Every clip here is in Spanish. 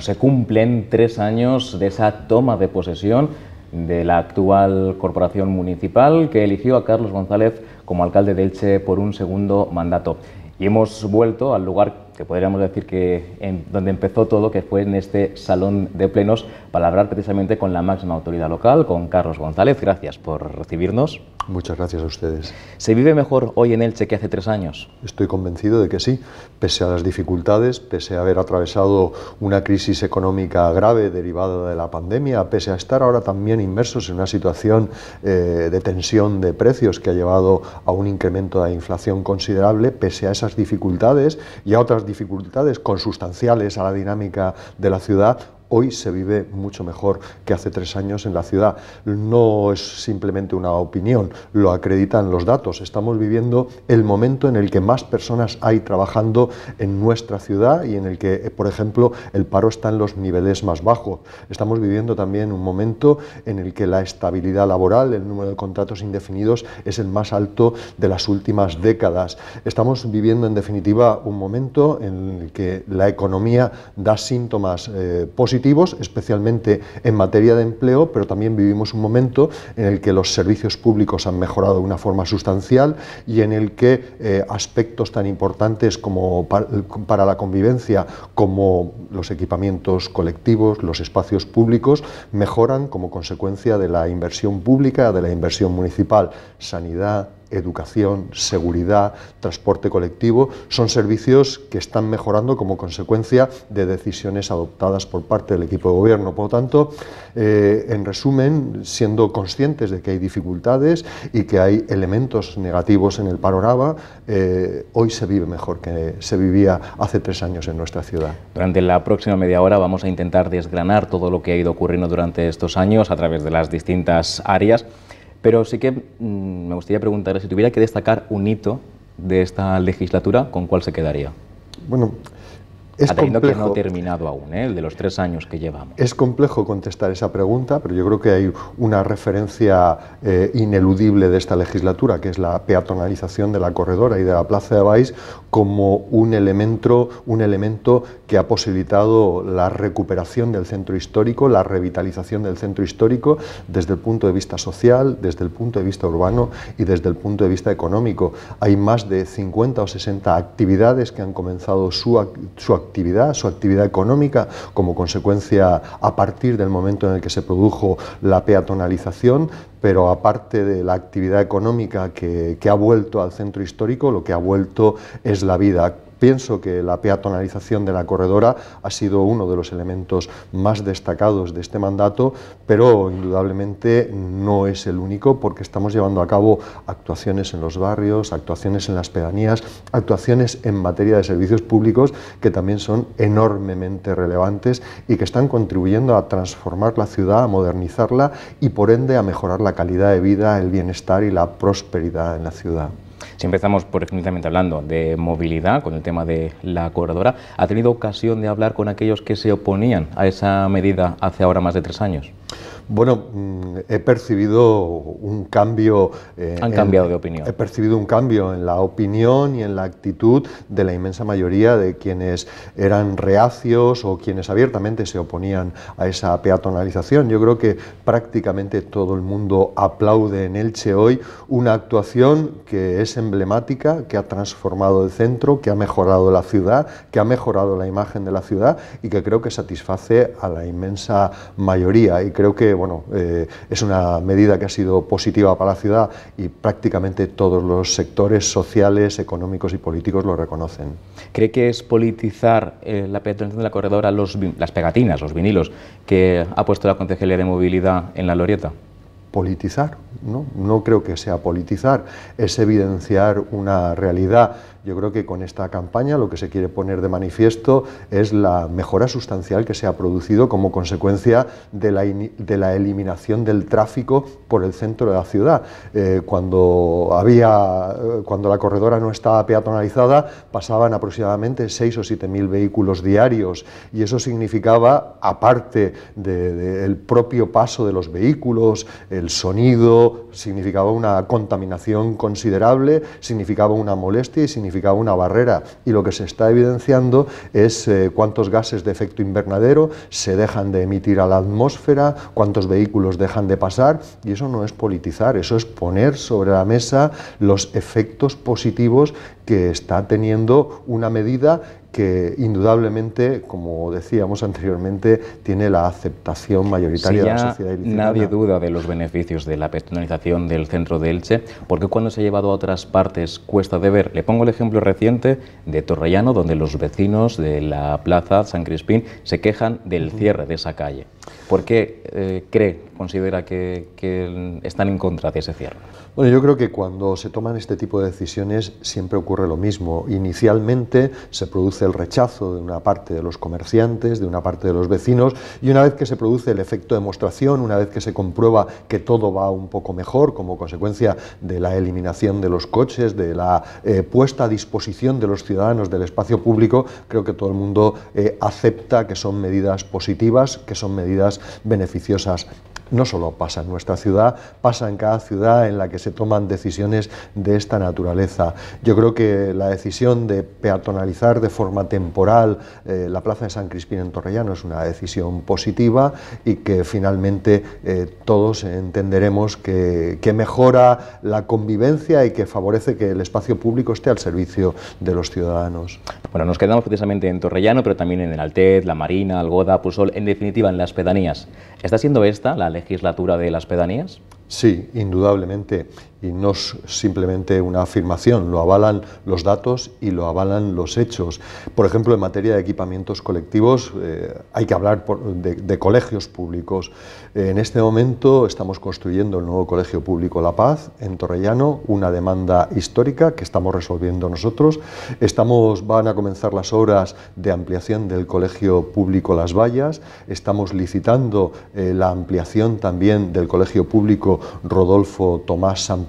se cumplen tres años de esa toma de posesión de la actual corporación municipal que eligió a Carlos González como alcalde de Elche por un segundo mandato. Y hemos vuelto al lugar que podríamos decir que en, donde empezó todo, que fue en este salón de plenos, para hablar precisamente con la máxima autoridad local, con Carlos González. Gracias por recibirnos. Muchas gracias a ustedes. ¿Se vive mejor hoy en Elche que hace tres años? Estoy convencido de que sí, pese a las dificultades, pese a haber atravesado una crisis económica grave derivada de la pandemia, pese a estar ahora también inmersos en una situación eh, de tensión de precios que ha llevado a un incremento de la inflación considerable, pese a esas dificultades y a otras dificultades consustanciales a la dinámica de la ciudad Hoy se vive mucho mejor que hace tres años en la ciudad. No es simplemente una opinión, lo acreditan los datos. Estamos viviendo el momento en el que más personas hay trabajando en nuestra ciudad y en el que, por ejemplo, el paro está en los niveles más bajos. Estamos viviendo también un momento en el que la estabilidad laboral, el número de contratos indefinidos es el más alto de las últimas décadas. Estamos viviendo, en definitiva, un momento en el que la economía da síntomas eh, positivos especialmente en materia de empleo, pero también vivimos un momento en el que los servicios públicos han mejorado de una forma sustancial y en el que eh, aspectos tan importantes como para la convivencia como los equipamientos colectivos, los espacios públicos, mejoran como consecuencia de la inversión pública, de la inversión municipal, sanidad, educación, seguridad, transporte colectivo, son servicios que están mejorando como consecuencia de decisiones adoptadas por parte del equipo de gobierno. Por lo tanto, eh, en resumen, siendo conscientes de que hay dificultades y que hay elementos negativos en el panorama, eh, hoy se vive mejor que se vivía hace tres años en nuestra ciudad. Durante la próxima media hora vamos a intentar desgranar todo lo que ha ido ocurriendo durante estos años a través de las distintas áreas. Pero sí que mm, me gustaría preguntarle, si tuviera que destacar un hito de esta legislatura, ¿con cuál se quedaría? Bueno, es complejo, no terminado aún, ¿eh? el de los tres años que llevamos. Es complejo contestar esa pregunta, pero yo creo que hay una referencia eh, ineludible de esta legislatura, que es la peatonalización de la corredora y de la Plaza de Baix como un elemento, un elemento que ha posibilitado la recuperación del centro histórico, la revitalización del centro histórico desde el punto de vista social, desde el punto de vista urbano y desde el punto de vista económico. Hay más de 50 o 60 actividades que han comenzado su, su actividad su actividad económica, como consecuencia a partir del momento en el que se produjo la peatonalización, pero aparte de la actividad económica que, que ha vuelto al centro histórico, lo que ha vuelto es la vida Pienso que la peatonalización de la corredora ha sido uno de los elementos más destacados de este mandato, pero indudablemente no es el único porque estamos llevando a cabo actuaciones en los barrios, actuaciones en las pedanías, actuaciones en materia de servicios públicos que también son enormemente relevantes y que están contribuyendo a transformar la ciudad, a modernizarla y por ende a mejorar la calidad de vida, el bienestar y la prosperidad en la ciudad. Si empezamos, por ejemplo, hablando de movilidad, con el tema de la corredora, ¿ha tenido ocasión de hablar con aquellos que se oponían a esa medida hace ahora más de tres años? Bueno, mm, he percibido un cambio. Eh, Han cambiado en, de opinión. He percibido un cambio en la opinión y en la actitud de la inmensa mayoría de quienes eran reacios o quienes abiertamente se oponían a esa peatonalización. Yo creo que prácticamente todo el mundo aplaude en Elche hoy una actuación que es emblemática, que ha transformado el centro, que ha mejorado la ciudad, que ha mejorado la imagen de la ciudad y que creo que satisface a la inmensa mayoría creo que bueno, eh, es una medida que ha sido positiva para la ciudad y prácticamente todos los sectores sociales, económicos y políticos lo reconocen. ¿Cree que es politizar eh, la penetración de la corredora las pegatinas, los vinilos que ha puesto la Concejalía de Movilidad en la Lorieta? Politizar, ¿no? No creo que sea politizar, es evidenciar una realidad yo creo que con esta campaña lo que se quiere poner de manifiesto es la mejora sustancial que se ha producido como consecuencia de la, de la eliminación del tráfico por el centro de la ciudad. Eh, cuando, había, eh, cuando la corredora no estaba peatonalizada, pasaban aproximadamente 6 o 7 mil vehículos diarios y eso significaba, aparte del propio paso de los vehículos, el sonido, significaba una contaminación considerable, significaba una molestia y significaba una barrera y lo que se está evidenciando es eh, cuántos gases de efecto invernadero se dejan de emitir a la atmósfera, cuántos vehículos dejan de pasar y eso no es politizar, eso es poner sobre la mesa los efectos positivos que está teniendo una medida que indudablemente, como decíamos anteriormente, tiene la aceptación mayoritaria de la sociedad Nadie duda de los beneficios de la personalización del centro de Elche, porque cuando se ha llevado a otras partes cuesta de ver. Le pongo el ejemplo reciente de Torrellano, donde los vecinos de la plaza San Crispín se quejan del cierre de esa calle. ¿Por qué eh, cree, considera que, están en contra de ese cierre? Bueno, yo creo que cuando se toman este tipo de decisiones siempre ocurre lo mismo. Inicialmente se produce el rechazo de una parte de los comerciantes, de una parte de los vecinos, y una vez que se produce el efecto de demostración, una vez que se comprueba que todo va un poco mejor como consecuencia de la eliminación de los coches, de la eh, puesta a disposición de los ciudadanos del espacio público, creo que todo el mundo eh, acepta que son medidas positivas, que son medidas beneficiosas no solo pasa en nuestra ciudad, pasa en cada ciudad en la que se toman decisiones de esta naturaleza. Yo creo que la decisión de peatonalizar de forma temporal eh, la plaza de San Crispín en Torrellano es una decisión positiva y que finalmente eh, todos entenderemos que, mejora la convivencia y que favorece que el espacio público esté al servicio de los ciudadanos. Bueno, nos quedamos precisamente en Torrellano, pero también en el Altez, la Marina, Algoda, Pusol, en definitiva en las pedanías. ¿Está siendo esta la legislatura de las pedanías? Sí, indudablemente y no es simplemente una afirmación, lo avalan los datos y lo avalan los hechos. Por ejemplo, en materia de equipamientos colectivos eh, hay que hablar de, colegios públicos. en este momento estamos construyendo el nuevo Colegio Público La Paz en Torrellano, una demanda histórica que estamos resolviendo nosotros. Estamos, van a comenzar las obras de ampliación del Colegio Público Las Vallas, estamos licitando eh, la ampliación también del Colegio Público Rodolfo Tomás San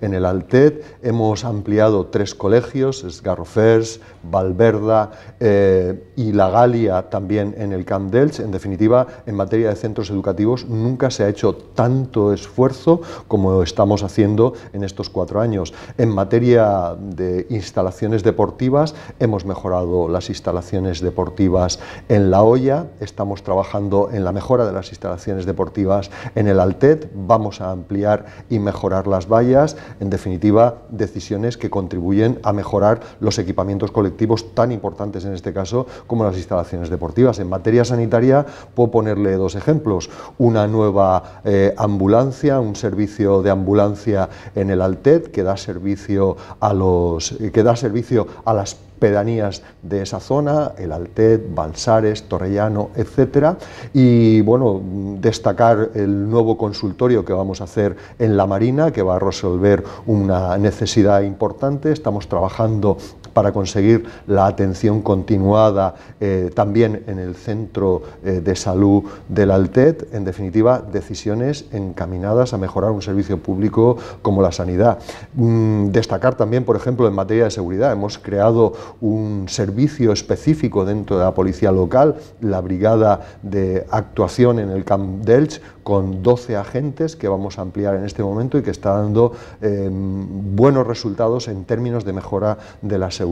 en el Altet, hemos ampliado tres colegios, Esgarrofers, Valverda eh, y La Galia también en el Camp d'Elx. En definitiva, en materia de centros educativos nunca se ha hecho tanto esfuerzo como estamos haciendo en estos cuatro años. En materia de instalaciones deportivas, hemos mejorado las instalaciones deportivas en La Hoya, estamos trabajando en la mejora de las instalaciones deportivas en el Altet, vamos a ampliar y mejorar las vallas, en definitiva, decisiones que contribuyen a mejorar los equipamientos colectivos tan importantes en este caso como las instalaciones deportivas. En materia sanitaria puedo ponerle dos ejemplos. Una nueva eh, ambulancia, un servicio de ambulancia en el Altet que da servicio a los eh, que da servicio a las pedanías de esa zona, el Altet, Balsares, Torrellano, etc. Y bueno, destacar el nuevo consultorio que vamos a hacer en la Marina, que va a resolver una necesidad importante. Estamos trabajando para conseguir la atención continuada eh, también en el centro eh, de salud del Altet, en definitiva, decisiones encaminadas a mejorar un servicio público como la sanidad. Mm, destacar también, por ejemplo, en materia de seguridad, hemos creado un servicio específico dentro de la policía local, la brigada de actuación en el Camp Delch, con 12 agentes que vamos a ampliar en este momento y que está dando eh, buenos resultados en términos de mejora de la seguridad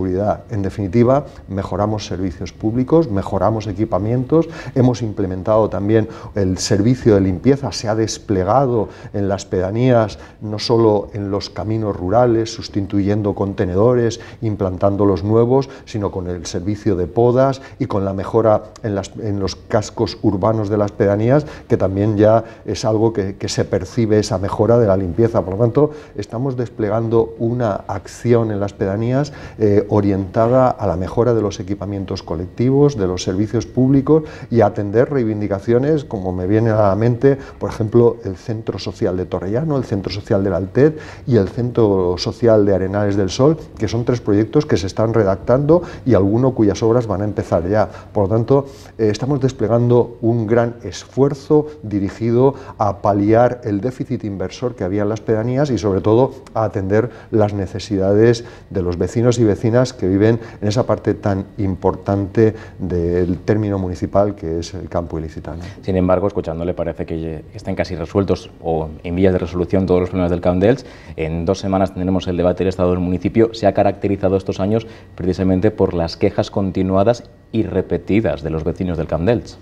en definitiva, mejoramos servicios públicos, mejoramos equipamientos, hemos implementado también el servicio de limpieza, se ha desplegado en las pedanías, no solo en los caminos rurales, sustituyendo contenedores, implantando los nuevos, sino con el servicio de podas y con la mejora en, los cascos urbanos de las pedanías, que también ya es algo que, se percibe esa mejora de la limpieza. Por lo tanto, estamos desplegando una acción en las pedanías, eh, orientada a la mejora de los equipamientos colectivos, de los servicios públicos y a atender reivindicaciones, como me viene a la mente, por ejemplo, el Centro Social de Torrellano, el Centro Social de la Altet y el Centro Social de Arenales del Sol, que son tres proyectos que se están redactando y alguno cuyas obras van a empezar ya. Por lo tanto, eh, estamos desplegando un gran esfuerzo dirigido a paliar el déficit inversor que había en las pedanías y sobre todo a atender las necesidades de los vecinos y vecinas que viven en esa parte tan importante del término municipal que es el campo ilicitano. Sin embargo, escuchándole parece que están casi resueltos o en vías de resolución todos los problemas del Camp En dos semanas tendremos el debate del Estado del municipio. Se ha caracterizado estos años precisamente por las quejas continuadas y repetidas de los vecinos del candels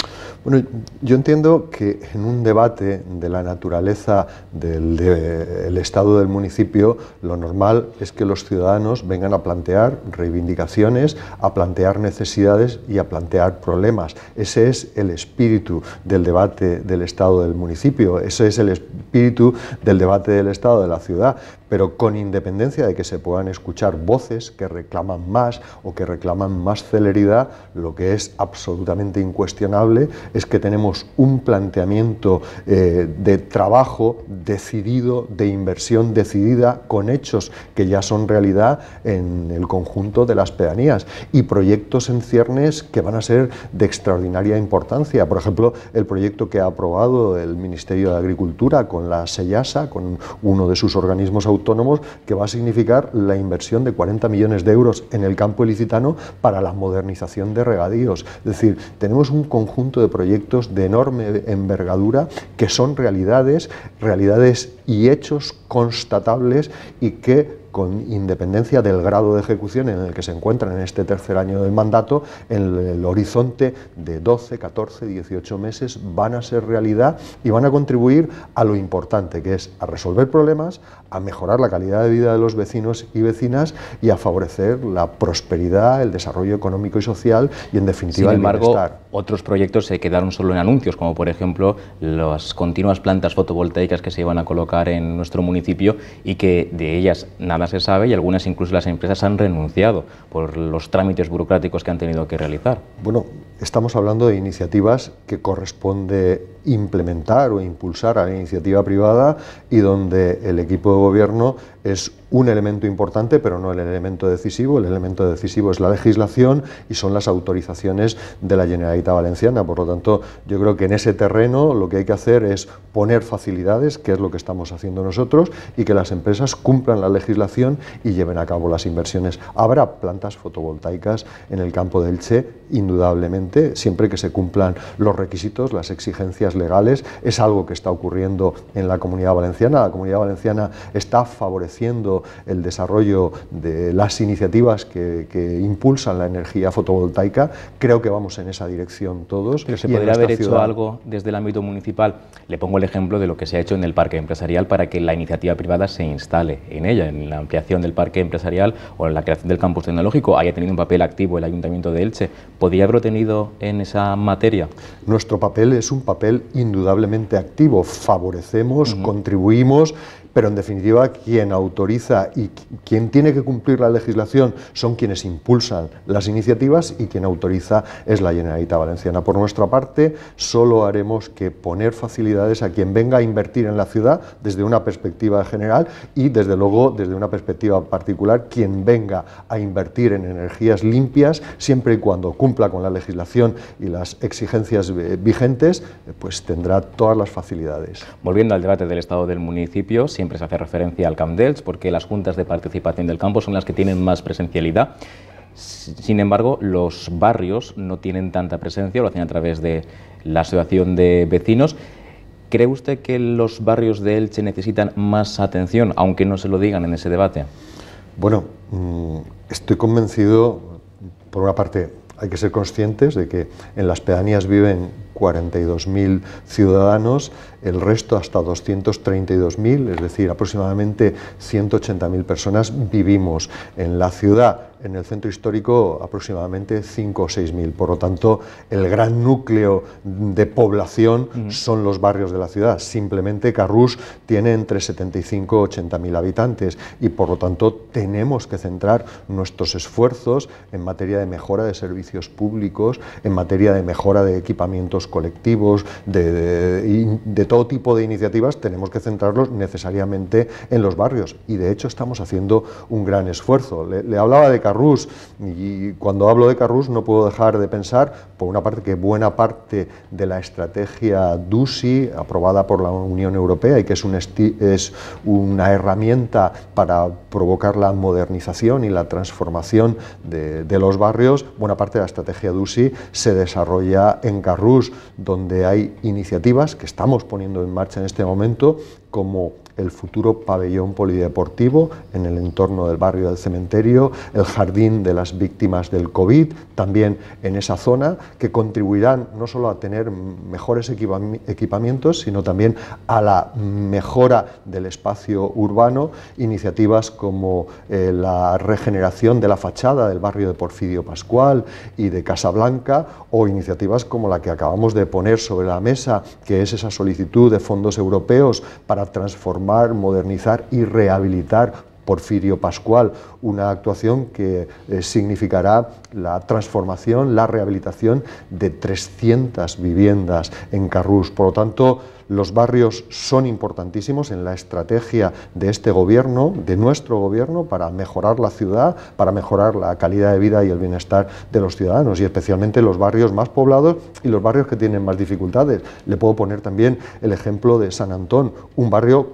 Bueno, yo entiendo que en un debate de la naturaleza del estado del municipio, lo normal es que los ciudadanos vengan a plantear reivindicaciones, a plantear necesidades y a plantear problemas. Ese es el espíritu del debate del estado del municipio, ese es el espíritu del debate del estado de la ciudad pero con independencia de que se puedan escuchar voces que reclaman más o que reclaman más celeridad, lo que es absolutamente incuestionable es que tenemos un planteamiento eh, de trabajo decidido, de inversión decidida, con hechos que ya son realidad en el conjunto de las pedanías y proyectos en ciernes que van a ser de extraordinaria importancia. Por ejemplo, el proyecto que ha aprobado el Ministerio de Agricultura con la SELLASA, con uno de sus organismos autónomos, autónomos que va a significar la inversión de 40 millones de euros en el campo ilicitano para la modernización de regadíos. Es decir, tenemos un conjunto de proyectos de enorme envergadura que son realidades, realidades y hechos constatables y que con independencia del grado de ejecución en el que se encuentran en este tercer año del mandato, en el horizonte de 12, 14, 18 meses van a ser realidad y van a contribuir a lo importante, que es a resolver problemas, a mejorar la calidad de vida de los vecinos y vecinas y a favorecer la prosperidad, el desarrollo económico y social y, en definitiva, el bienestar otros proyectos se quedaron solo en anuncios, como por ejemplo las continuas plantas fotovoltaicas que se iban a colocar en nuestro municipio y que de ellas nada se sabe y algunas incluso las empresas han renunciado por los trámites burocráticos que han tenido que realizar. Bueno, estamos hablando de iniciativas que corresponde implementar o impulsar a la iniciativa privada y donde el equipo de gobierno es un elemento importante, pero no el elemento decisivo. El elemento decisivo es la legislación y son las autorizaciones de la Generalitat Valenciana. Por lo tanto, yo creo que en ese terreno lo que hay que hacer es poner facilidades, que es lo que estamos haciendo nosotros, y que las empresas cumplan la legislación y lleven a cabo las inversiones. Habrá plantas fotovoltaicas en el campo del Che, indudablemente, siempre que se cumplan los requisitos, las exigencias legales, es algo que está ocurriendo en la comunidad valenciana. La comunidad valenciana está favoreciendo el desarrollo de las iniciativas que, impulsan la energía fotovoltaica. Creo que vamos en esa dirección todos. se podría haber hecho algo desde el ámbito municipal. Le pongo el ejemplo de lo que se ha hecho en el parque empresarial para que la iniciativa privada se instale en ella, en la ampliación del parque empresarial o en la creación del campus tecnológico, haya tenido un papel activo el Ayuntamiento de Elche. ¿Podría haberlo tenido en esa materia? Nuestro papel es un papel indudablemente activo, favorecemos, contribuimos pero en definitiva quien autoriza y quien tiene que cumplir la legislación son quienes impulsan las iniciativas y quien autoriza es la Generalitat Valenciana. Por nuestra parte, solo haremos que poner facilidades a quien venga a invertir en la ciudad desde una perspectiva general y desde luego desde una perspectiva particular quien venga a invertir en energías limpias siempre y cuando cumpla con la legislación y las exigencias eh, vigentes, eh, pues tendrá todas las facilidades. Volviendo al debate del estado del municipio, siempre se hace referencia al Camp dels, porque las juntas de participación del campo son las que tienen más presencialidad. Sin embargo, los barrios no tienen tanta presencia, lo hacen a través de la asociación de vecinos. ¿Cree usted que los barrios de Elche necesitan más atención, aunque no se lo digan en ese debate? Bueno, mm, estoy convencido, por una parte, hay que ser conscientes de que en las pedanías viven 42.000 ciudadanos, el resto hasta 232.000, es decir, aproximadamente 180.000 personas vivimos en la ciudad en el centro histórico aproximadamente 5 o 6 mil. Por lo tanto, el gran núcleo de población son los barrios de la ciudad. Simplemente Carrús tiene entre 75 y 80 mil habitantes y por lo tanto tenemos que centrar nuestros esfuerzos en materia de mejora de servicios públicos, en materia de mejora de equipamientos colectivos, de, todo tipo de iniciativas, tenemos que centrarlos necesariamente en los barrios y de hecho estamos haciendo un gran esfuerzo. Le, hablaba de y cuando hablo de Carrus no puedo dejar de pensar, por una parte, que buena parte de la estrategia DUSI, aprobada por la Unión Europea y que es, una herramienta para provocar la modernización y la transformación de, los barrios, buena parte de la estrategia DUSI se desarrolla en Carrús, donde hay iniciativas que estamos poniendo en marcha en este momento, como el futuro pabellón polideportivo en el entorno del barrio del cementerio, el jardín de las víctimas del COVID, también en esa zona, que contribuirán no solo a tener mejores equipamientos, sino también a la mejora del espacio urbano, iniciativas como eh, la regeneración de la fachada del barrio de Porfirio Pascual y de Casablanca, o iniciativas como la que acabamos de poner sobre la mesa, que es esa solicitud de fondos europeos para transformar modernizar y rehabilitar Porfirio Pascual, una actuación que eh, significará la transformación, la rehabilitación de 300 viviendas en Carrús. Por lo tanto, los barrios son importantísimos en la estrategia de este gobierno, de nuestro gobierno, para mejorar la ciudad, para mejorar la calidad de vida y el bienestar de los ciudadanos, y especialmente los barrios más poblados y los barrios que tienen más dificultades. Le puedo poner también el ejemplo de San Antón, un barrio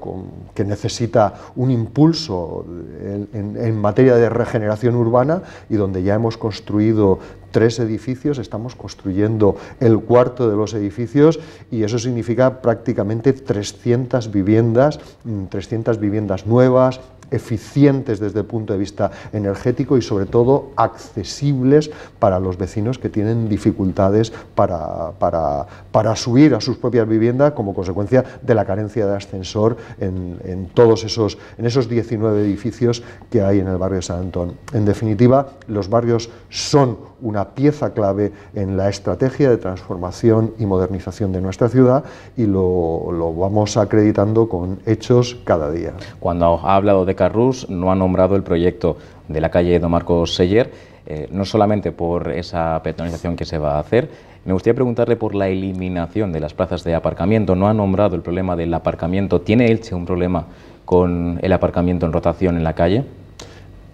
que necesita un impulso en, en materia de regeneración urbana y donde ya hemos construido construido tres edificios, estamos construyendo el cuarto de los edificios y eso significa prácticamente 300 viviendas, 300 mm, viviendas nuevas, eficientes desde el punto de vista energético y sobre todo accesibles para los vecinos que tienen dificultades para, para, subir a sus propias viviendas como consecuencia de la carencia de ascensor en, todos esos, en esos 19 edificios que hay en el barrio de San Antón. En definitiva, los barrios son una pieza clave en la estrategia de transformación y modernización de nuestra ciudad y lo, lo vamos acreditando con hechos cada día. Cuando ha hablado de Carrús no ha nombrado el proyecto de la calle Don Marcos Seller, eh, no solamente por esa petonización que se va a hacer, me gustaría preguntarle por la eliminación de las plazas de aparcamiento. No ha nombrado el problema del aparcamiento. ¿Tiene Elche un problema con el aparcamiento en rotación en la calle?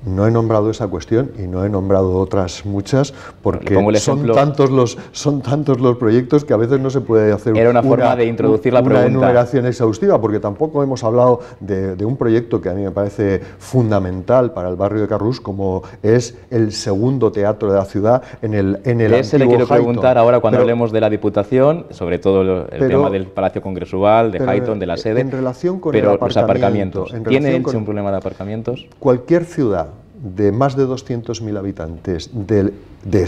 No he nombrado esa cuestión y no he nombrado otras muchas porque son, tantos los, son tantos los proyectos que a veces no se puede hacer una, forma de introducir enumeración exhaustiva porque tampoco hemos hablado de, un proyecto que a mí me parece fundamental para el barrio de Carrús como es el segundo teatro de la ciudad en el en el ese le quiero preguntar ahora cuando hablemos de la Diputación, sobre todo el tema del Palacio Congresual, de Hayton, de la sede. En relación con pero aparcamiento, los aparcamientos, ¿tiene un problema de aparcamientos? Cualquier ciudad de más de 200.000 habitantes de, de,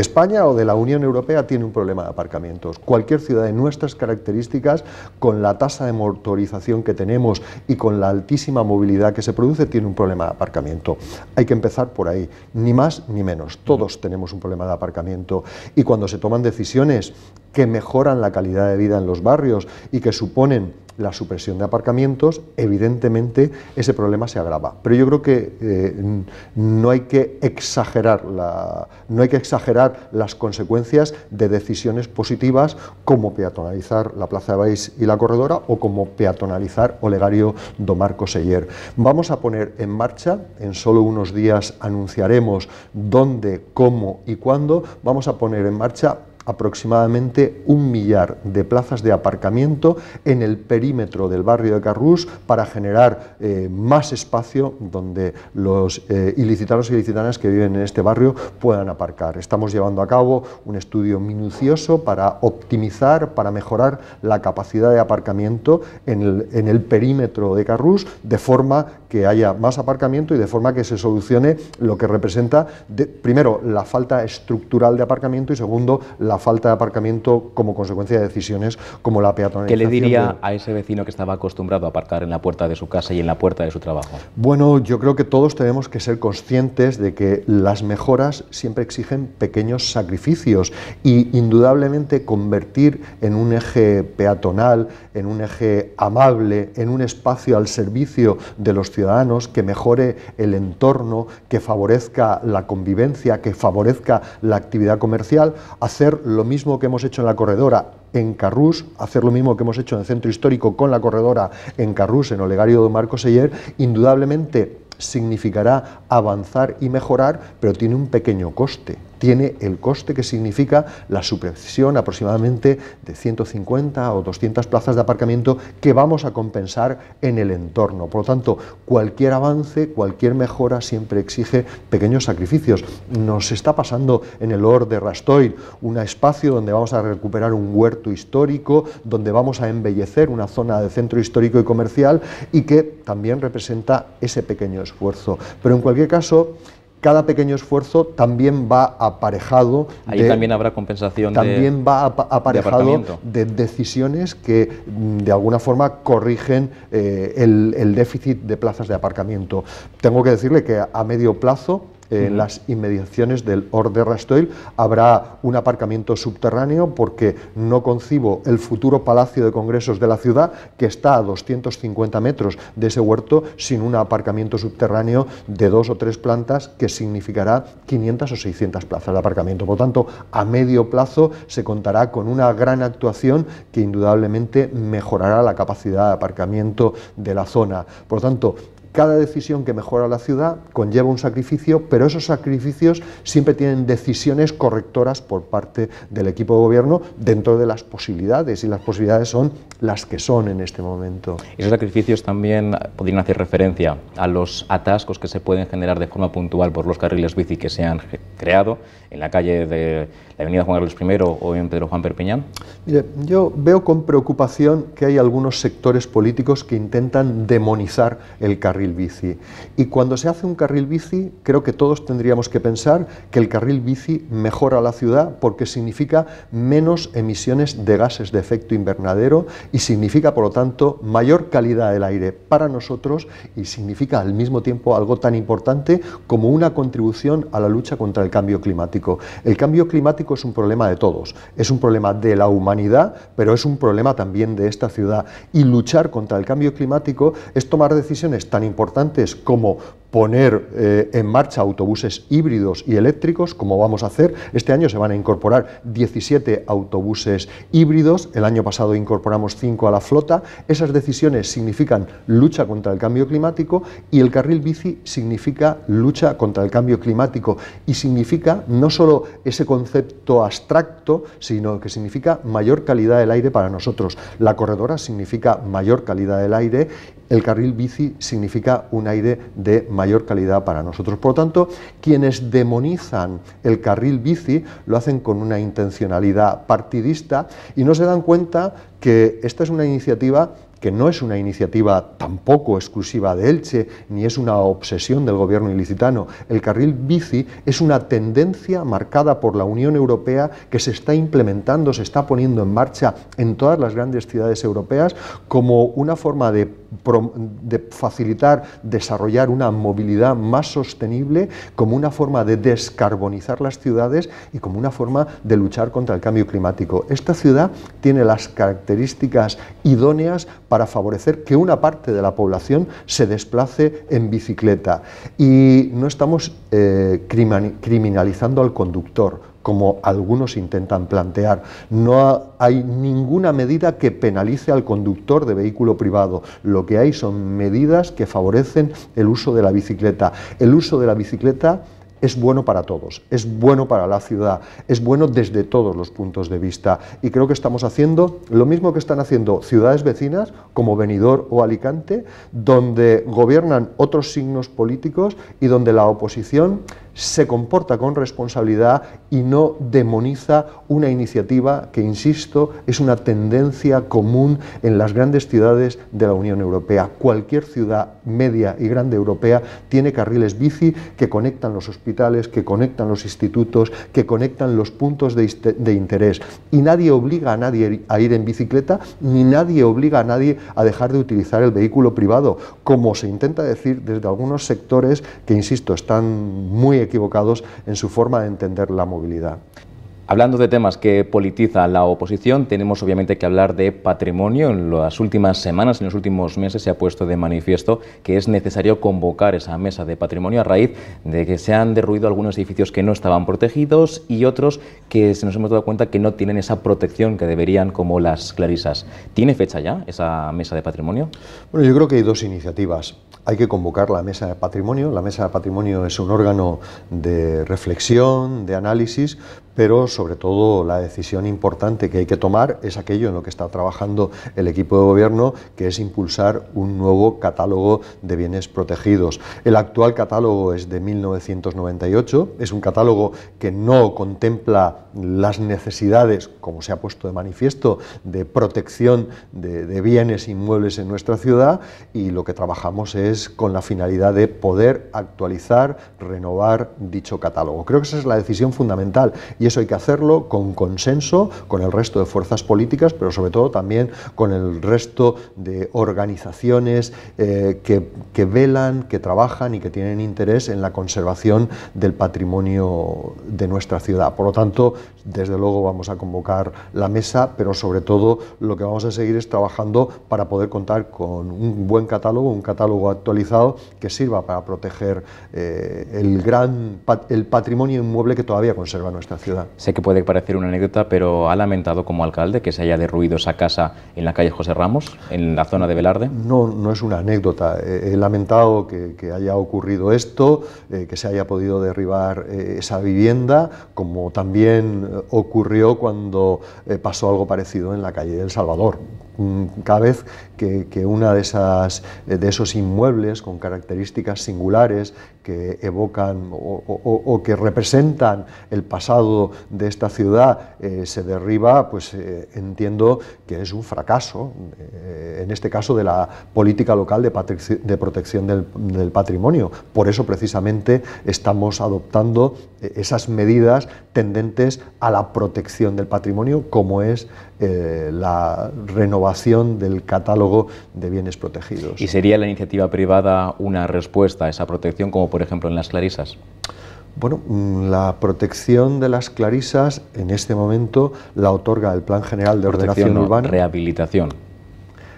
España o de la Unión Europea tiene un problema de aparcamientos. Cualquier ciudad de nuestras características, con la tasa de motorización que tenemos y con la altísima movilidad que se produce, tiene un problema de aparcamiento. Hay que empezar por ahí, ni más ni menos. Todos tenemos un problema de aparcamiento y cuando se toman decisiones que mejoran la calidad de vida en los barrios y que suponen la supresión de aparcamientos, evidentemente ese problema se agrava. Pero yo creo que eh, no, hay que exagerar la, no hay que exagerar las consecuencias de decisiones positivas como peatonalizar la Plaza de Baix y la Corredora o como peatonalizar Olegario Domarco Seller. Vamos a poner en marcha, en solo unos días anunciaremos dónde, cómo y cuándo, vamos a poner en marcha aproximadamente un millar de plazas de aparcamiento en el perímetro del barrio de Carrús para generar eh, más espacio donde los eh, y ilicitanas que viven en este barrio puedan aparcar. Estamos llevando a cabo un estudio minucioso para optimizar, para mejorar la capacidad de aparcamiento en el, perímetro de Carrús de forma que haya más aparcamiento y de forma que se solucione lo que representa, primero, la falta estructural de aparcamiento y segundo, la falta de aparcamiento como consecuencia de decisiones como la peatonalización. ¿Qué le diría a ese vecino que estaba acostumbrado a aparcar en la puerta de su casa y en la puerta de su trabajo? Bueno, yo creo que todos tenemos que ser conscientes de que las mejoras siempre exigen pequeños sacrificios y indudablemente convertir en un eje peatonal, en un eje amable, en un espacio al servicio de los ciudadanos que mejore el entorno, que favorezca la convivencia, que favorezca la actividad comercial, hacer lo mismo que hemos hecho en la corredora en Carrús, hacer lo mismo que hemos hecho en el centro histórico con la corredora en Carrús, en Olegario de Marcos ayer indudablemente significará avanzar y mejorar, pero tiene un pequeño coste tiene el coste que significa la supresión aproximadamente de 150 o 200 plazas de aparcamiento que vamos a compensar en el entorno. Por lo tanto, cualquier avance, cualquier mejora siempre exige pequeños sacrificios. Nos está pasando en el Or de Rastoil, un espacio donde vamos a recuperar un huerto histórico, donde vamos a embellecer una zona de centro histórico y comercial y que también representa ese pequeño esfuerzo. Pero en cualquier caso, cada pequeño esfuerzo también va aparejado. Ahí de, también habrá compensación. También va aparejado de, decisiones que mm, de alguna forma corrigen eh, el déficit de plazas de aparcamiento. Tengo que decirle que a medio plazo en las inmediaciones del Order de Rastoil habrá un aparcamiento subterráneo porque no concibo el futuro Palacio de Congresos de la ciudad que está a 250 metros de ese huerto sin un aparcamiento subterráneo de dos o tres plantas que significará 500 o 600 plazas de aparcamiento. Por tanto, a medio plazo se contará con una gran actuación que indudablemente mejorará la capacidad de aparcamiento de la zona. Por tanto, cada decisión que mejora la ciudad conlleva un sacrificio, pero esos sacrificios siempre tienen decisiones correctoras por parte del equipo de gobierno dentro de las posibilidades, y las posibilidades son las que son en este momento. Esos sacrificios también podrían hacer referencia a los atascos que se pueden generar de forma puntual por los carriles bici que se han creado en la calle de la avenida Juan Carlos I o en Pedro Juan Perpiñán. Mire, yo veo con preocupación que hay algunos sectores políticos que intentan demonizar el carril bici. Y cuando se hace un carril bici, creo que todos tendríamos que pensar que el carril bici mejora la ciudad porque significa menos emisiones de gases de efecto invernadero y significa, por lo tanto, mayor calidad del aire para nosotros y significa al mismo tiempo algo tan importante como una contribución a la lucha contra el cambio climático. El cambio climático es un problema de todos, es un problema de la humanidad, pero es un problema también de esta ciudad. Y luchar contra el cambio climático es tomar decisiones tan importantes como poner eh, en marcha autobuses híbridos y eléctricos, como vamos a hacer. Este año se van a incorporar 17 autobuses híbridos, el año pasado incorporamos 5 a la flota. Esas decisiones significan lucha contra el cambio climático y el carril bici significa lucha contra el cambio climático y significa no solo ese concepto abstracto, sino que significa mayor calidad del aire para nosotros. La corredora significa mayor calidad del aire el carril bici significa un aire de mayor calidad para nosotros. Por lo tanto, quienes demonizan el carril bici lo hacen con una intencionalidad partidista y no se dan cuenta que esta es una iniciativa que no es una iniciativa tampoco exclusiva de Elche, ni es una obsesión del gobierno ilicitano. El carril bici es una tendencia marcada por la Unión Europea que se está implementando, se está poniendo en marcha en todas las grandes ciudades europeas como una forma de de facilitar, desarrollar una movilidad más sostenible como una forma de descarbonizar las ciudades y como una forma de luchar contra el cambio climático. Esta ciudad tiene las características idóneas para favorecer que una parte de la población se desplace en bicicleta y no estamos eh, criminalizando al conductor como algunos intentan plantear. No hay ninguna medida que penalice al conductor de vehículo privado. Lo que hay son medidas que favorecen el uso de la bicicleta. El uso de la bicicleta es bueno para todos, es bueno para la ciudad, es bueno desde todos los puntos de vista. Y creo que estamos haciendo lo mismo que están haciendo ciudades vecinas como Benidorm o Alicante, donde gobiernan otros signos políticos y donde la oposición se comporta con responsabilidad y no demoniza una iniciativa que, insisto, es una tendencia común en las grandes ciudades de la Unión Europea. Cualquier ciudad media y grande europea tiene carriles bici que conectan los hospitales, que conectan los institutos, que conectan los puntos de, interés. Y nadie obliga a nadie a ir en bicicleta, ni nadie obliga a nadie a dejar de utilizar el vehículo privado, como se intenta decir desde algunos sectores que, insisto, están muy equivocados en su forma de entender la movilidad. Hablando de temas que politiza la oposición, tenemos obviamente que hablar de patrimonio. En las últimas semanas, en los últimos meses, se ha puesto de manifiesto que es necesario convocar esa mesa de patrimonio a raíz de que se han derruido algunos edificios que no estaban protegidos y otros que se nos hemos dado cuenta que no tienen esa protección que deberían, como las clarisas. ¿Tiene fecha ya esa mesa de patrimonio? Bueno, yo creo que hay dos iniciativas hay que convocar la mesa de patrimonio. La mesa de patrimonio es un órgano de reflexión, de análisis, pero sobre todo la decisión importante que hay que tomar es aquello en lo que está trabajando el equipo de gobierno, que es impulsar un nuevo catálogo de bienes protegidos. El actual catálogo es de 1998, es un catálogo que no contempla las necesidades, como se ha puesto de manifiesto, de protección de, bienes inmuebles en nuestra ciudad y lo que trabajamos es con la finalidad de poder actualizar, renovar dicho catálogo. Creo que esa es la decisión fundamental. Y eso hay que hacerlo con consenso, con el resto de fuerzas políticas, pero sobre todo también con el resto de organizaciones eh, que, que velan, que trabajan y que tienen interés en la conservación del patrimonio de nuestra ciudad. Por lo tanto, desde luego vamos a convocar la mesa, pero sobre todo lo que vamos a seguir es trabajando para poder contar con un buen catálogo, un catálogo actualizado que sirva para proteger eh, el gran el patrimonio inmueble que todavía conserva nuestra ciudad. Sé que puede parecer una anécdota, pero ¿ha lamentado como alcalde que se haya derruido esa casa en la calle José Ramos, en la zona de Velarde? No, no es una anécdota. He lamentado que, haya ocurrido esto, eh, que se haya podido derribar eh, esa vivienda, como también ocurrió cuando eh, pasó algo parecido en la calle del Salvador. Mm, cada vez que, que de, esas, eh, de esos inmuebles con características singulares que evocan o, que representan el pasado de esta ciudad eh, se derriba, pues eh, entiendo que es un fracaso, en este caso de la política local de, de protección del, patrimonio. Por eso precisamente estamos adoptando esas medidas tendentes a la protección del patrimonio, como es la renovación del catálogo de bienes protegidos. ¿Y sería la iniciativa privada una respuesta a esa protección, como por ejemplo en las clarisas? Bueno, mm, la protección de las clarisas en este momento la otorga el Plan General de Ordenación Urbana. Rehabilitación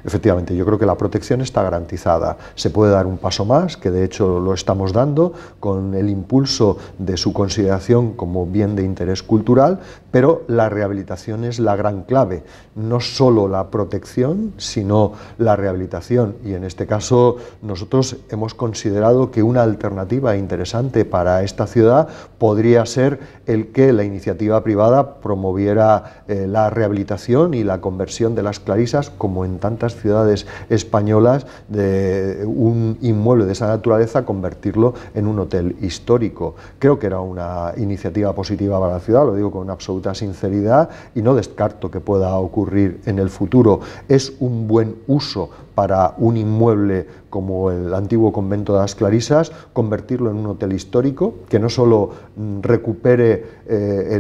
Efectivamente, yo creo que la protección está garantizada. Se puede dar un paso más, que de hecho lo estamos dando, con el impulso de su consideración como bien de interés cultural, pero la rehabilitación es la gran clave. No solo la protección, sino la rehabilitación. Y en este caso nosotros hemos considerado que una alternativa interesante para esta ciudad podría ser el que la iniciativa privada promoviera eh, la rehabilitación y la conversión de las clarisas como en tantas ciudades españolas de un inmueble de esa naturaleza, convertirlo en un hotel histórico. Creo que era una iniciativa positiva para la ciudad, lo digo con absoluta sinceridad y no descarto que pueda ocurrir en el futuro. Es un buen uso para un inmueble como el antiguo convento de las Clarisas, convertirlo en un hotel histórico, que no solo mm, recupere, eh,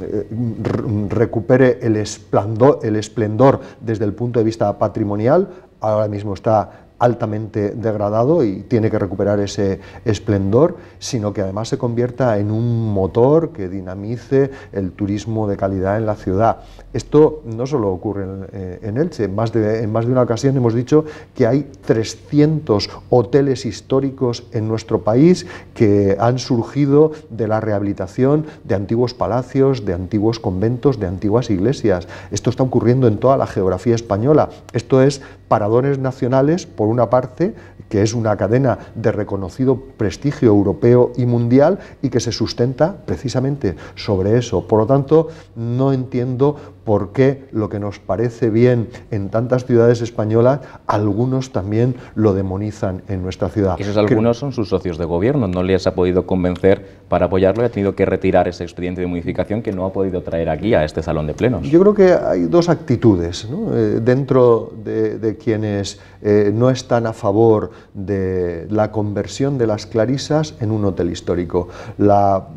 eh, mm, recupere el esplendor desde el punto de vista patrimonial, ahora mismo está altamente degradado y tiene que recuperar ese esplendor, sino que además se convierta en un motor que dinamice el turismo de calidad en la ciudad. Esto no solo ocurre en, eh, Elche, en más, de, en más de una ocasión hemos dicho que hay 300 hoteles históricos en nuestro país que han surgido de la rehabilitación de antiguos palacios, de antiguos conventos, de antiguas iglesias. Esto está ocurriendo en toda la geografía española. Esto es paradores nacionales por una parte, que es una cadena de reconocido prestigio europeo y mundial y que se sustenta precisamente sobre eso. Por lo tanto, no entiendo por qué lo que nos parece bien en tantas ciudades españolas, algunos también lo demonizan en nuestra ciudad. Esos algunos son sus socios de gobierno, no les ha podido convencer para apoyarlo y ha tenido que retirar ese expediente de modificación que no ha podido traer aquí a este salón de plenos. Yo creo que hay dos actitudes eh, dentro de, quienes eh, no están a favor de la conversión de las Clarisas en un hotel histórico. La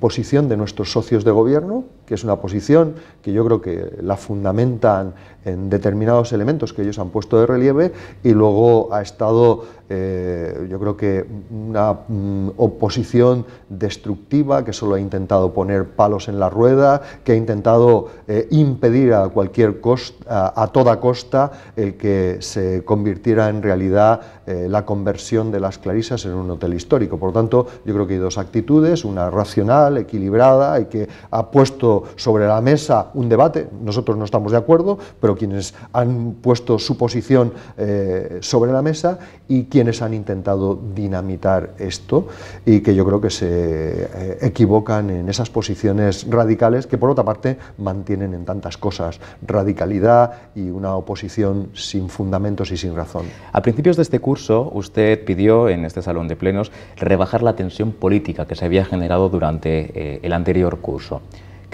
posición de nuestros socios de gobierno, que es una posición que yo creo que la fundamentan en determinados elementos que ellos han puesto de relieve y luego ha estado, eh, yo creo que una mm, oposición destructiva que solo ha intentado poner palos en la rueda, que ha intentado eh, impedir a cualquier costa, a, toda costa, el que se convirtiera en realidad eh, la conversión de las Clarisas en un hotel histórico. Por lo tanto, yo creo que hay dos actitudes, una racional, equilibrada y que ha puesto sobre la mesa un debate, nosotros no estamos de acuerdo, pero quienes han puesto su posición eh, sobre la mesa y quienes han intentado dinamitar esto y que yo creo que se eh, equivocan en esas posiciones radicales que por otra parte mantienen en tantas cosas radicalidad y una oposición sin fundamentos y sin razón. A principios de este curso usted pidió en este salón de plenos rebajar la tensión política que se había generado durante eh, el anterior curso.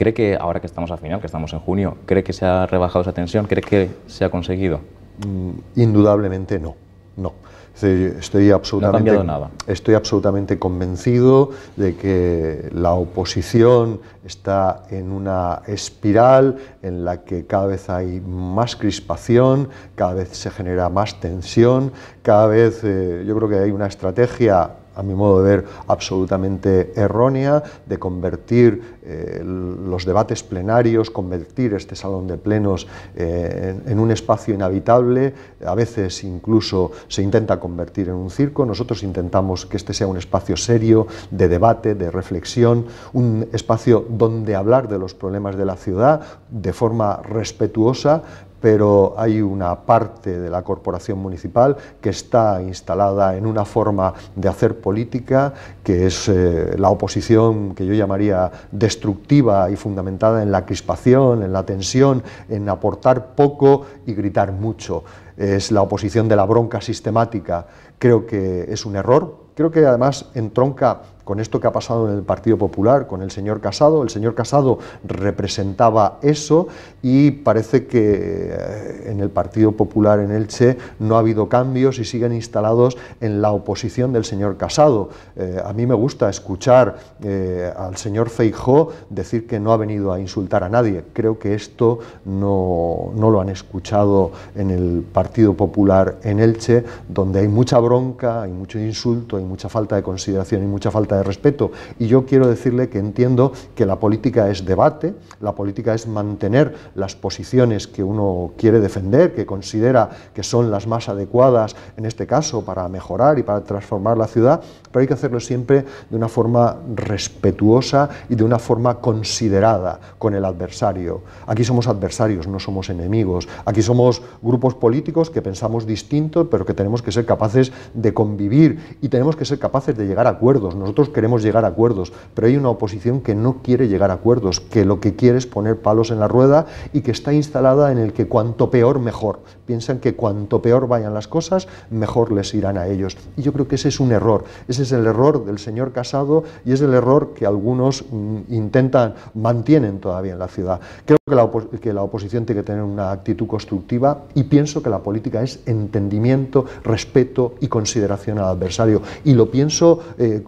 ¿Cree que ahora que estamos al final, que estamos en junio, cree que se ha rebajado esa tensión? ¿Cree que se ha conseguido? Mm, indudablemente no, no. Estoy absolutamente, no nada. estoy absolutamente convencido de que la oposición está en una espiral en la que cada vez hay más crispación, cada vez se genera más tensión, cada vez eh, yo creo que hay una estrategia a mi modo de ver, absolutamente errónea, de convertir eh, los debates plenarios, convertir este salón de plenos eh, en, en, un espacio inhabitable, a veces incluso se intenta convertir en un circo, nosotros intentamos que este sea un espacio serio, de debate, de reflexión, un espacio donde hablar de los problemas de la ciudad de forma respetuosa pero hay una parte de la corporación municipal que está instalada en una forma de hacer política que es eh, la oposición que yo llamaría destructiva y fundamentada en la crispación, en la tensión, en aportar poco y gritar mucho. Es la oposición de la bronca sistemática creo que es un error. Creo que además entronca con esto que ha pasado en el Partido Popular, con el señor Casado. El señor Casado representaba eso y parece que eh, en el Partido Popular en Elche no ha habido cambios y siguen instalados en la oposición del señor Casado. Eh, a mí me gusta escuchar eh, al señor Feijó decir que no ha venido a insultar a nadie. Creo que esto no, no lo han escuchado en el Partido Popular en Elche, donde hay mucha bronca, hay mucho insulto, hay mucha falta de consideración y mucha falta de respeto. Y yo quiero decirle que entiendo que la política es debate, la política es mantener las posiciones que uno quiere defender, que considera que son las más adecuadas, en este caso, para mejorar y para transformar la ciudad, pero hay que hacerlo siempre de una forma respetuosa y de una forma considerada con el adversario. Aquí somos adversarios, no somos enemigos. Aquí somos grupos políticos que pensamos distinto, pero que tenemos que ser capaces de convivir y tenemos que ser capaces de llegar a acuerdos. Nosotros queremos llegar a acuerdos, pero hay una oposición que no quiere llegar a acuerdos, que lo que quiere es poner palos en la rueda y que está instalada en el que cuanto peor, mejor. Piensan que cuanto peor vayan las cosas, mejor les irán a ellos. Y yo creo que ese es un error. Ese es el error del señor Casado y es el error que algunos mm, intentan, mantienen todavía en la ciudad. Creo que la, que la oposición tiene que tener una actitud constructiva y pienso que la política es entendimiento, respeto y consideración al adversario. Y lo pienso, eh,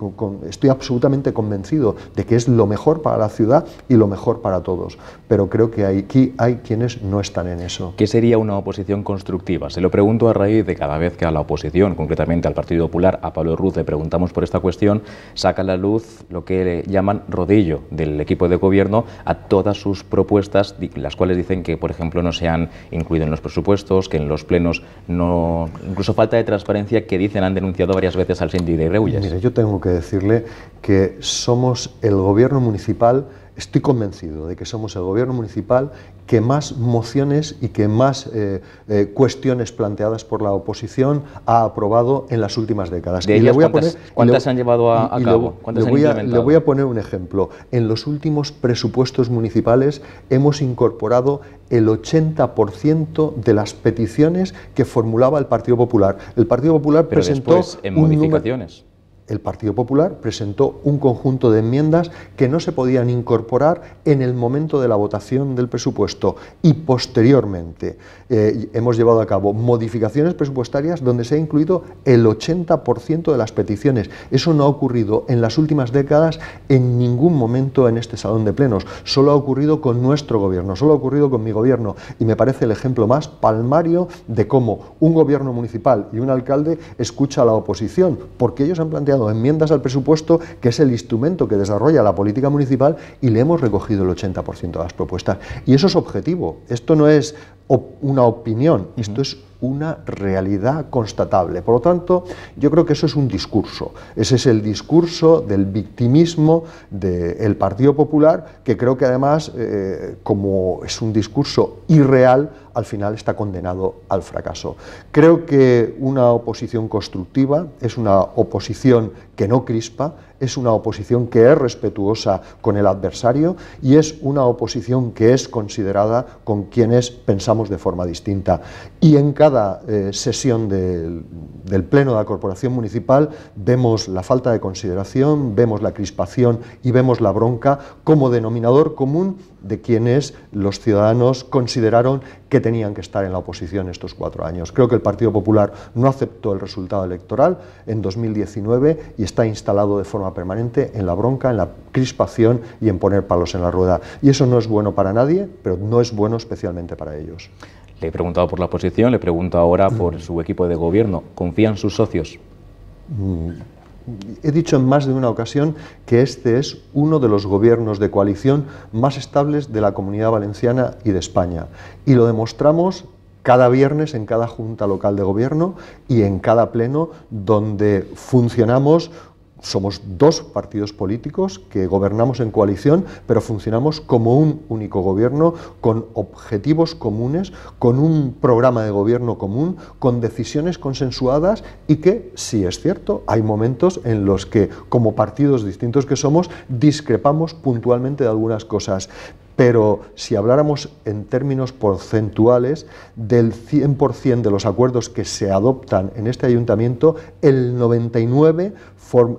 estoy absolutamente convencido de que es lo mejor para la ciudad y lo mejor para todos. Pero creo que hay, aquí hay quienes no están en eso. ¿Qué sería una oposición constructiva? Se lo pregunto a raíz de cada vez que a la oposición, concretamente al Partido Popular, a Pablo Ruz, le preguntamos por esta cuestión, saca a la luz lo que llaman rodillo del equipo de gobierno a todas sus propuestas, las cuales dicen que, por ejemplo, no se han incluido en los presupuestos, que en los plenos no... incluso falta de transparencia que dicen han denunciado varias veces al sindicato de Greulles. Mire, yo tengo que decirle que somos el gobierno municipal Estoy convencido de que somos el gobierno municipal que más mociones y que más eh, eh, cuestiones planteadas por la oposición ha aprobado en las últimas décadas. ¿cuántas, se han llevado a, cabo? Le, voy a, poner un ejemplo. En los últimos presupuestos municipales hemos incorporado el 80% de las peticiones que formulaba el Partido Popular. El Partido Popular presentó en modificaciones el Partido Popular presentó un conjunto de enmiendas que no se podían incorporar en el momento de la votación del presupuesto y posteriormente eh, hemos llevado a cabo modificaciones presupuestarias donde se ha incluido el 80% de las peticiones. Eso no ha ocurrido en las últimas décadas en ningún momento en este salón de plenos. Solo ha ocurrido con nuestro gobierno, solo ha ocurrido con mi gobierno y me parece el ejemplo más palmario de cómo un gobierno municipal y un alcalde escucha a la oposición porque ellos han planteado enmiendas al presupuesto, que es el instrumento que desarrolla la política municipal, y le hemos recogido el 80% de las propuestas. Y eso es objetivo, esto no es una opinión, esto es una realidad constatable. Por lo tanto, yo creo que eso es un discurso. Ese es el discurso del victimismo del Partido Popular, que creo que además, eh, como es un discurso irreal, al final está condenado al fracaso. Creo que una oposición constructiva es una oposición que no crispa, es una oposición que es respetuosa con el adversario y es una oposición que es considerada con quienes pensamos de forma distinta. Y en cada eh, sesión del Pleno de la Corporación Municipal vemos la falta de consideración, vemos la crispación y vemos la bronca como denominador común de quienes los ciudadanos consideraron que tenían que estar en la oposición estos cuatro años. Creo que el Partido Popular no aceptó el resultado electoral en 2019 y está instalado de forma permanente en la bronca, en la crispación y en poner palos en la rueda. Y eso no es bueno para nadie, pero no es bueno especialmente para ellos. Le he preguntado por la oposición, le pregunto ahora por su equipo de gobierno. ¿Confían sus socios? Mm, He dicho en más de una ocasión que este es uno de los gobiernos de coalición más estables de la Comunidad Valenciana y de España. Y lo demostramos cada viernes en cada junta local de gobierno y en cada pleno donde funcionamos somos dos partidos políticos que gobernamos en coalición, pero funcionamos como un único gobierno, con objetivos comunes, con un programa de gobierno común, con decisiones consensuadas y que, si es cierto, hay momentos en los que, como partidos distintos que somos, discrepamos puntualmente de algunas cosas pero si habláramos en términos porcentuales, del 100% de los acuerdos que se adoptan en este ayuntamiento, el 99%,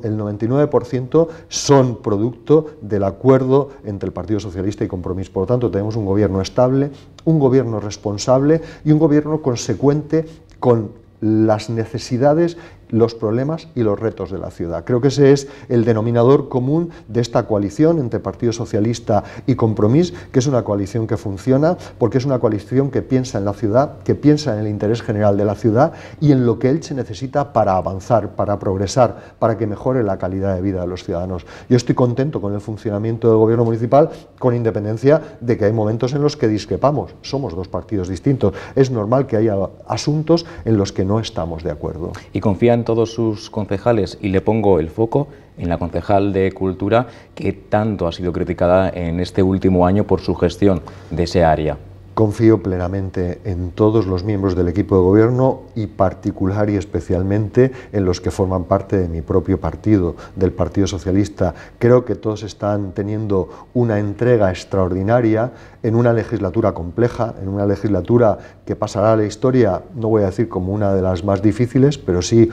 el 99 son producto del acuerdo entre el Partido Socialista y Compromís. Por lo tanto, tenemos un gobierno estable, un gobierno responsable y un gobierno consecuente con las necesidades los problemas y los retos de la ciudad. Creo que ese es el denominador común de esta coalición entre Partido Socialista y Compromís, que es una coalición que funciona porque es una coalición que piensa en la ciudad, que piensa en el interés general de la ciudad y en lo que él se necesita para avanzar, para progresar, para que mejore la calidad de vida de los ciudadanos. Yo estoy contento con el funcionamiento del gobierno municipal, con independencia de que hay momentos en los que discrepamos. Somos dos partidos distintos. Es normal que haya asuntos en los que no estamos de acuerdo. Y confían todos sus concejales y le pongo el foco en la concejal de Cultura que tanto ha sido criticada en este último año por su gestión de ese área. Confío plenamente en todos los miembros del equipo de gobierno y particular y especialmente en los que forman parte de mi propio partido, del Partido Socialista. Creo que todos están teniendo una entrega extraordinaria en una legislatura compleja, en una legislatura que pasará a la historia, no voy a decir como una de las más difíciles, pero sí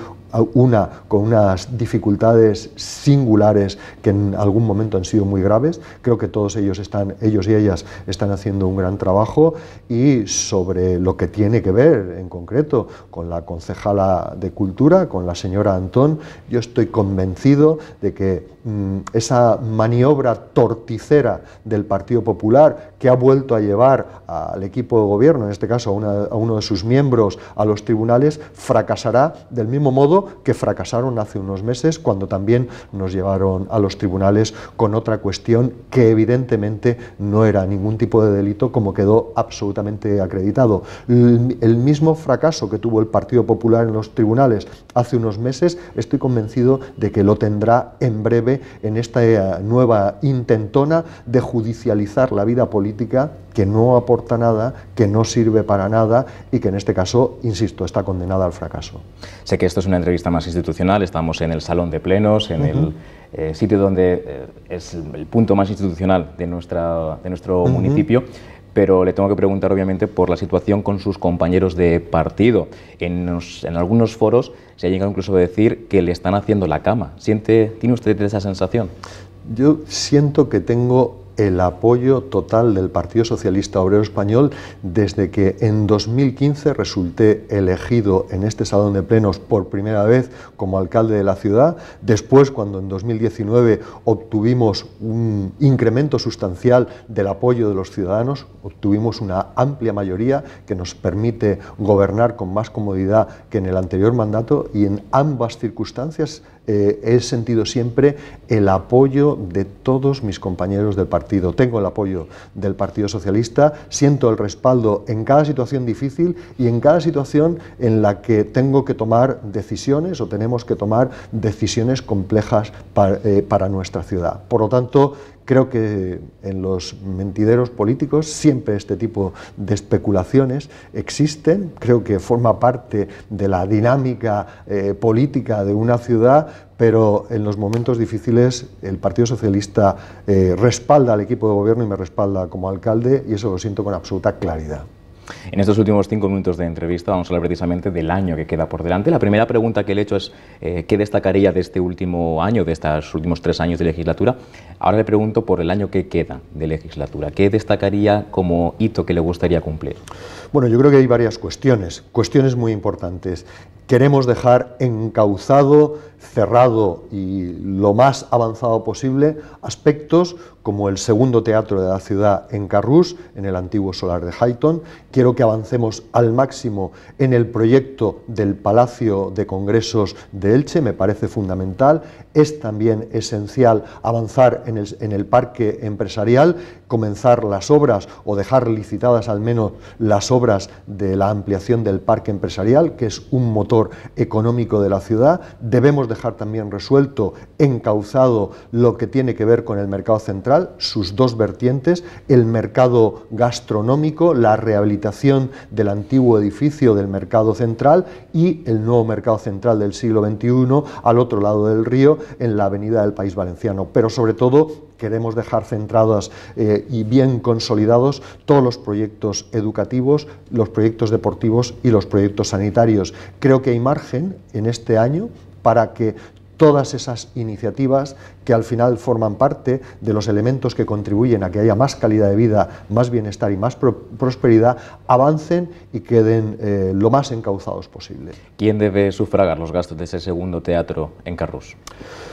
una con unas dificultades singulares que en algún momento han sido muy graves. Creo que todos ellos están, ellos y ellas están haciendo un gran trabajo y sobre lo que tiene que ver en concreto con la concejala de Cultura, con la señora Antón, yo estoy convencido de que Mm, esa maniobra torticera del Partido Popular que ha vuelto a llevar al equipo de gobierno, en este caso a, uno de sus miembros, a los tribunales, fracasará del mismo modo que fracasaron hace unos meses cuando también nos llevaron a los tribunales con otra cuestión que evidentemente no era ningún tipo de delito como quedó absolutamente acreditado. El mismo fracaso que tuvo el Partido Popular en los tribunales hace unos meses, estoy convencido de que lo tendrá en breve en esta eh, nueva intentona de judicializar la vida política que no aporta nada, que no sirve para nada y que en este caso, insisto, está condenada al fracaso. Sé que esto es una entrevista más institucional, estamos en el salón de plenos, en el eh, sitio donde eh, es el punto más institucional de, nuestra, de nuestro municipio, pero le tengo que preguntar obviamente por la situación con sus compañeros de partido. En, algunos foros se ha llegado incluso a decir que le están haciendo la cama. ¿Siente, ¿Tiene usted esa sensación? Yo siento que tengo el apoyo total del Partido Socialista Obrero Español desde que en 2015 resulté elegido en este salón de plenos por primera vez como alcalde de la ciudad. Después, cuando en 2019 obtuvimos un incremento sustancial del apoyo de los ciudadanos, obtuvimos una amplia mayoría que nos permite gobernar con más comodidad que en el anterior mandato y en ambas circunstancias eh, he sentido siempre el apoyo de todos mis compañeros del partido. Tengo el apoyo del Partido Socialista, siento el respaldo en cada situación difícil y en cada situación en la que tengo que tomar decisiones o tenemos que tomar decisiones complejas para, eh, para nuestra ciudad. Por lo tanto, Creo que en los mentideros políticos siempre este tipo de especulaciones existen, creo que forma parte de la dinámica eh, política de una ciudad, pero en los momentos difíciles el Partido Socialista eh, respalda al equipo de gobierno y me respalda como alcalde y eso lo siento con absoluta claridad. En estos últimos cinco minutos de entrevista vamos a hablar precisamente del año que queda por delante. La primera pregunta que le he hecho es eh, ¿qué destacaría de este último año, de estos últimos tres años de legislatura? Ahora le pregunto por el año que queda de legislatura. ¿Qué destacaría como hito que le gustaría cumplir? Bueno, yo creo que hay varias cuestiones, cuestiones muy importantes queremos dejar encauzado, cerrado y lo más avanzado posible aspectos como el segundo teatro de la ciudad en Carrús, en el antiguo solar de Highton. Quiero que avancemos al máximo en el proyecto del Palacio de Congresos de Elche, me parece fundamental. Es también esencial avanzar en el, en el parque empresarial comenzar las obras o dejar licitadas al menos las obras de la ampliación del parque empresarial, que es un motor económico de la ciudad. Debemos dejar también resuelto, encauzado, lo que tiene que ver con el mercado central, sus dos vertientes, el mercado gastronómico, la rehabilitación del antiguo edificio del mercado central y el nuevo mercado central del siglo XXI al otro lado del río, en la avenida del País Valenciano. Pero sobre todo queremos dejar centradas eh, y bien consolidados todos los proyectos educativos, los proyectos deportivos y los proyectos sanitarios. Creo que hay margen en este año para que todas esas iniciativas que al final forman parte de los elementos que contribuyen a que haya más calidad de vida, más bienestar y más prosperidad, avancen y queden eh, lo más encauzados posible. ¿Quién debe sufragar los gastos de ese segundo teatro en Carrus?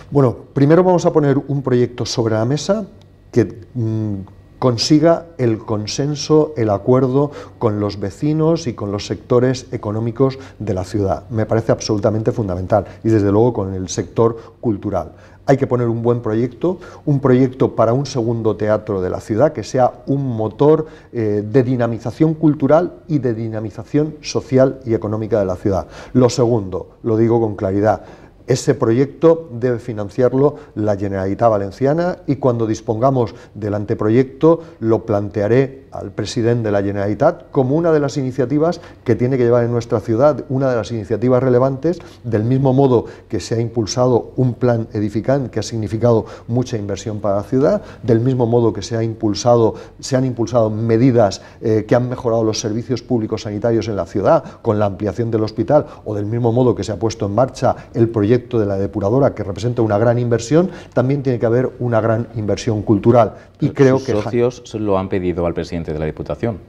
Bueno, primero vamos a poner un proyecto sobre la mesa que mm, consiga el consenso, el acuerdo con los vecinos y con los sectores económicos de la ciudad. Me parece absolutamente fundamental y desde luego con el sector cultural. Hay que poner un buen proyecto, un proyecto para un segundo teatro de la ciudad que sea un motor eh, de dinamización cultural y de dinamización social y económica de la ciudad. Lo segundo, lo digo con claridad, ese proyecto debe financiarlo la Generalitat Valenciana y cuando dispongamos del anteproyecto lo plantearé al presidente de la Generalitat como una de las iniciativas que tiene que llevar en nuestra ciudad, una de las iniciativas relevantes, del mismo modo que se ha impulsado un plan edificante que ha significado mucha inversión para la ciudad, del mismo modo que se, ha impulsado, se han impulsado medidas eh, que han mejorado los servicios públicos sanitarios en la ciudad con la ampliación del hospital o del mismo modo que se ha puesto en marcha el proyecto de la depuradora que representa una gran inversión, también tiene que haber una gran inversión cultural. Y creo sus que socios lo han pedido al presidente de la Diputación?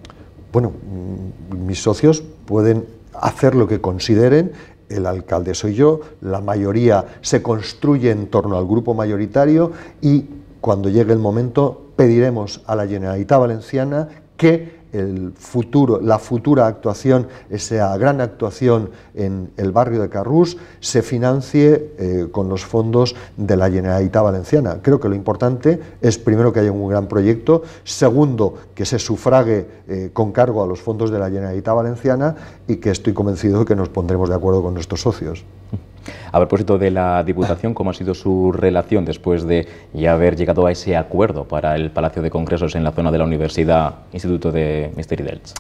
Bueno, mm, mis socios pueden hacer lo que consideren el alcalde soy yo, la mayoría se construye en torno al grupo mayoritario y cuando llegue el momento pediremos a la Generalitat Valenciana que el futuro, la futura actuación, esa gran actuación en el barrio de Carrús, se financie eh, con los fondos de la Generalitat Valenciana. Creo que lo importante es, primero, que haya un gran proyecto, segundo, que se sufrague eh, con cargo a los fondos de la Generalitat Valenciana y que estoy convencido de que nos pondremos de acuerdo con nuestros socios. A propósito de la Diputación, ¿cómo ha sido su relación después de ya haber llegado a ese acuerdo para el Palacio de Congresos en la zona de la Universidad Instituto de Misteri dels?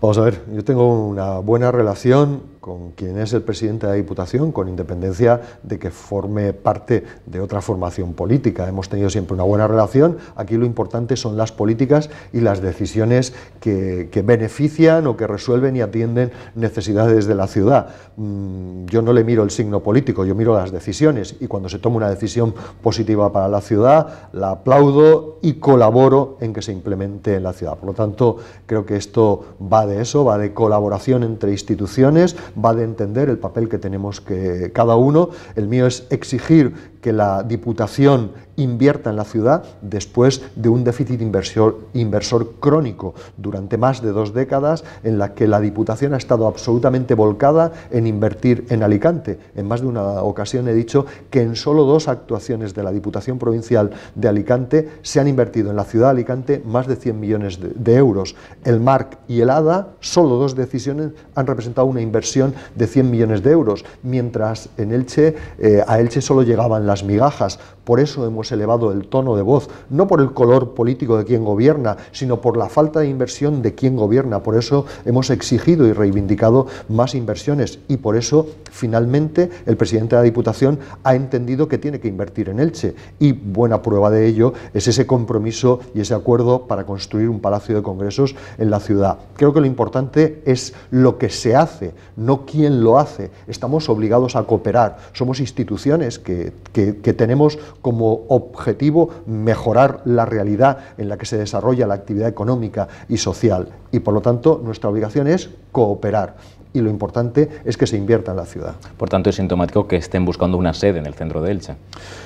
Vamos a ver, yo tengo una buena relación con quien es el presidente de la Diputación, con independencia de que forme parte de otra formación política. Hemos tenido siempre una buena relación. Aquí lo importante son las políticas y las decisiones que, benefician o que resuelven y atienden necesidades de la ciudad. Mm, yo no le miro el signo político, yo miro las decisiones y cuando se toma una decisión positiva para la ciudad, la aplaudo y colaboro en que se implemente en la ciudad. Por lo tanto, creo que esto va de eso, va de colaboración entre instituciones, va de entender el papel que tenemos que cada uno. El mío es exigir que la Diputación invierta en la ciudad después de un déficit inversor, inversor crónico durante más de dos décadas en la que la Diputación ha estado absolutamente volcada en invertir en Alicante. En más de una ocasión he dicho que en solo dos actuaciones de la Diputación Provincial de Alicante se han invertido en la ciudad de Alicante más de 100 millones de, euros. El MARC y el ADA, solo dos decisiones han representado una inversión de 100 millones de euros, mientras en Elche, eh, a Elche solo llegaban las migajas. Por eso hemos elevado el tono de voz, no por el color político de quien gobierna, sino por la falta de inversión de quien gobierna. Por eso hemos exigido y reivindicado más inversiones y por eso finalmente el presidente de la Diputación ha entendido que tiene que invertir en Elche y buena prueba de ello es ese compromiso y ese acuerdo para construir un palacio de congresos en la ciudad. Creo que lo importante es lo que se hace, no quién lo hace. Estamos obligados a cooperar. Somos instituciones que que, tenemos como objetivo mejorar la realidad en la que se desarrolla la actividad económica y social. Y por lo tanto, nuestra obligación es cooperar y lo importante es que se invierta en la ciudad. Por tanto, es sintomático que estén buscando una sede en el centro de Elche.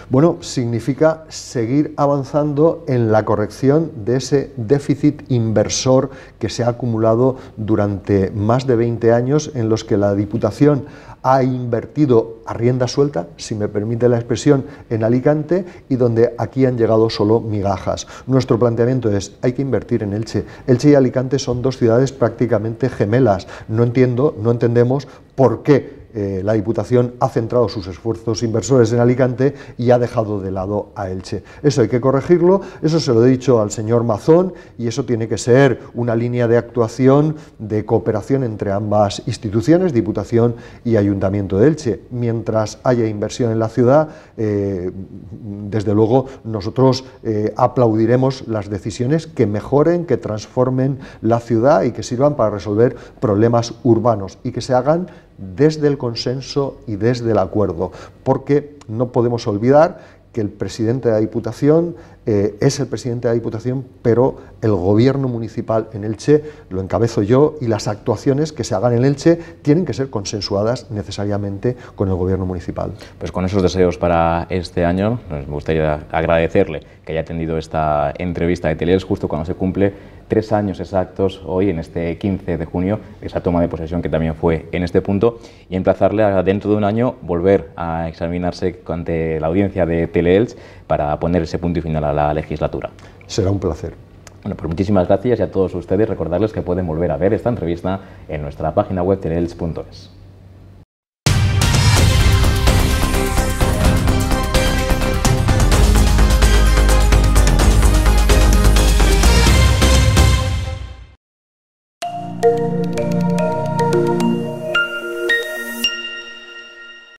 Bueno, significa seguir avanzando en la corrección de ese déficit inversor que se ha acumulado durante más de 20 años en los que la Diputación ha invertido a rienda suelta, si me permite la expresión, en Alicante y donde aquí han llegado solo migajas. Nuestro planteamiento es, hay que invertir en Elche. Elche y Alicante son dos ciudades prácticamente gemelas. No entiendo, no entendemos por qué eh, la Diputación ha centrado sus esfuerzos inversores en Alicante y ha dejado de lado a Elche. Eso hay que corregirlo, eso se lo he dicho al señor Mazón y eso tiene que ser una línea de actuación de cooperación entre ambas instituciones, Diputación y Ayuntamiento de Elche. Mientras haya inversión en la ciudad, eh, desde luego nosotros eh, aplaudiremos las decisiones que mejoren, que transformen la ciudad y que sirvan para resolver problemas urbanos y que se hagan desde el consenso y desde el acuerdo, porque no podemos olvidar que el presidente de la Diputación eh, es el presidente de la Diputación, pero el gobierno municipal en Elche lo encabezo yo y las actuaciones que se hagan en Elche tienen que ser consensuadas necesariamente con el gobierno municipal. Pues con esos deseos para este año, me gustaría agradecerle que haya atendido esta entrevista de Teleels justo cuando se cumple tres años exactos hoy, en este 15 de junio, esa toma de posesión que también fue en este punto, y emplazarle a dentro de un año volver a examinarse ante la audiencia de Teleelch para poner ese punto y final a la legislatura. Será un placer. Bueno, pues muchísimas gracias y a todos ustedes recordarles que pueden volver a ver esta entrevista en nuestra página web tereels.es.